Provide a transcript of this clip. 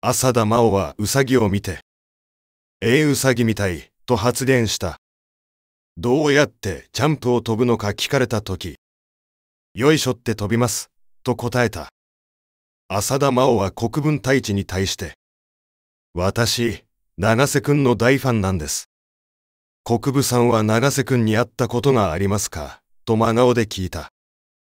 浅田真央はウサギを見て、ええウサギみたい、と発言した。どうやってジャンプを飛ぶのか聞かれたとき、よいしょって飛びます、と答えた。浅田真央は国分太一に対して、私、長瀬くんの大ファンなんです。国分さんは長瀬くんに会ったことがありますかと真顔で聞いた。